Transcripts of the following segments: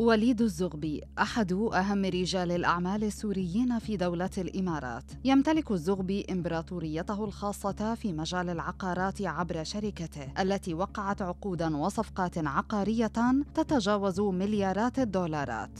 وليد الزغبي أحد أهم رجال الأعمال السوريين في دولة الإمارات يمتلك الزغبي إمبراطوريته الخاصة في مجال العقارات عبر شركته التي وقعت عقودا وصفقات عقارية تتجاوز مليارات الدولارات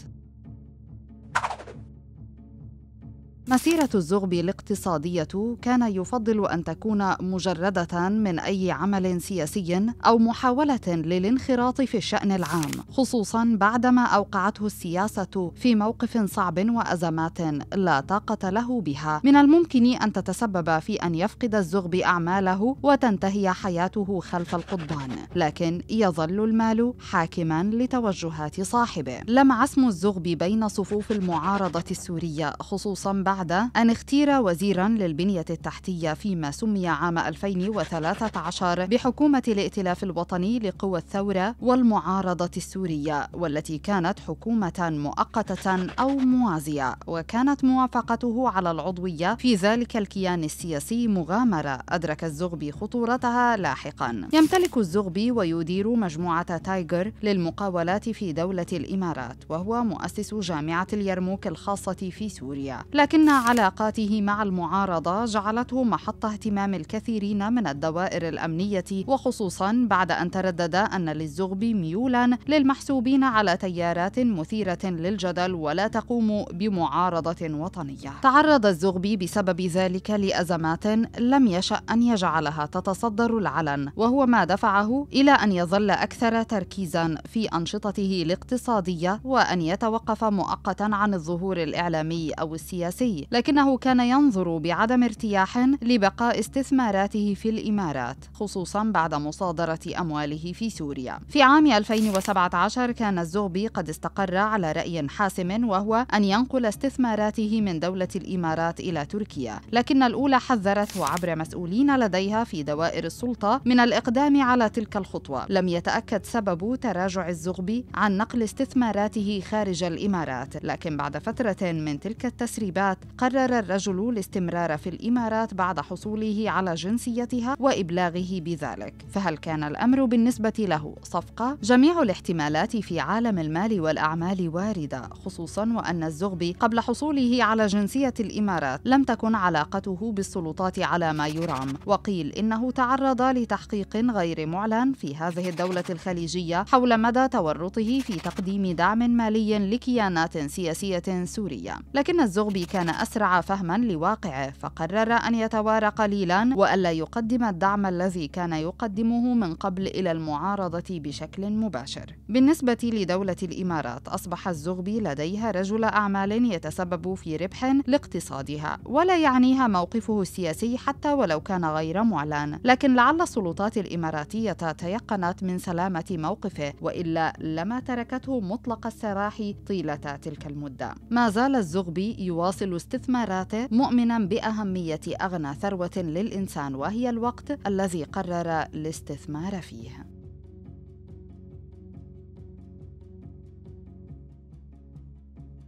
مسيرة الزغب الاقتصادية كان يفضل أن تكون مجردة من أي عمل سياسي أو محاولة للانخراط في الشأن العام، خصوصاً بعدما أوقعته السياسة في موقف صعب وأزمات لا طاقة له بها، من الممكن أن تتسبب في أن يفقد الزغب أعماله وتنتهي حياته خلف القضبان، لكن يظل المال حاكماً لتوجهات صاحبه. لمع اسم الزغب بين صفوف المعارضة السورية خصوصاً بعد سعد أن اختير وزيرا للبنية التحتية فيما سمي عام 2013 بحكومة الائتلاف الوطني لقوى الثورة والمعارضة السورية والتي كانت حكومة مؤقتة أو موازية وكانت موافقته على العضوية في ذلك الكيان السياسي مغامرة أدرك الزغبي خطورتها لاحقا يمتلك الزغبي ويدير مجموعة تايجر للمقاولات في دولة الإمارات وهو مؤسس جامعة اليرموك الخاصة في سوريا لكن علاقاته مع المعارضة جعلته محط اهتمام الكثيرين من الدوائر الأمنية وخصوصا بعد أن تردد أن للزغبي ميولا للمحسوبين على تيارات مثيرة للجدل ولا تقوم بمعارضة وطنية تعرض الزغبي بسبب ذلك لأزمات لم يشأ أن يجعلها تتصدر العلن وهو ما دفعه إلى أن يظل أكثر تركيزا في أنشطته الاقتصادية وأن يتوقف مؤقتا عن الظهور الإعلامي أو السياسي السعودي لكنه كان ينظر بعدم ارتياح لبقاء استثماراته في الإمارات خصوصا بعد مصادرة أمواله في سوريا في عام 2017 كان الزغبي قد استقر على رأي حاسم وهو أن ينقل استثماراته من دولة الإمارات إلى تركيا لكن الأولى حذرته عبر مسؤولين لديها في دوائر السلطة من الإقدام على تلك الخطوة لم يتأكد سبب تراجع الزغبي عن نقل استثماراته خارج الإمارات لكن بعد فترة من تلك التسريبات قرر الرجل الاستمرار في الإمارات بعد حصوله على جنسيتها وإبلاغه بذلك فهل كان الأمر بالنسبة له صفقة؟ جميع الاحتمالات في عالم المال والأعمال واردة خصوصا وأن الزغبي قبل حصوله على جنسية الإمارات لم تكن علاقته بالسلطات على ما يرام وقيل إنه تعرض لتحقيق غير معلن في هذه الدولة الخليجية حول مدى تورطه في تقديم دعم مالي لكيانات سياسية سورية لكن الزغبي كان أسرع فهما لواقعه فقرر أن يتوارى قليلا وألا يقدم الدعم الذي كان يقدمه من قبل إلى المعارضة بشكل مباشر بالنسبة لدولة الإمارات أصبح الزغبي لديها رجل أعمال يتسبب في ربح لاقتصادها ولا يعنيها موقفه السياسي حتى ولو كان غير معلن لكن لعل السلطات الإماراتية تيقنت من سلامة موقفه وإلا لما تركته مطلق السراح طيلة تلك المدة ما زال الزغبي يواصل استثماراته مؤمنا بأهمية أغنى ثروة للإنسان وهي الوقت الذي قرر الاستثمار فيه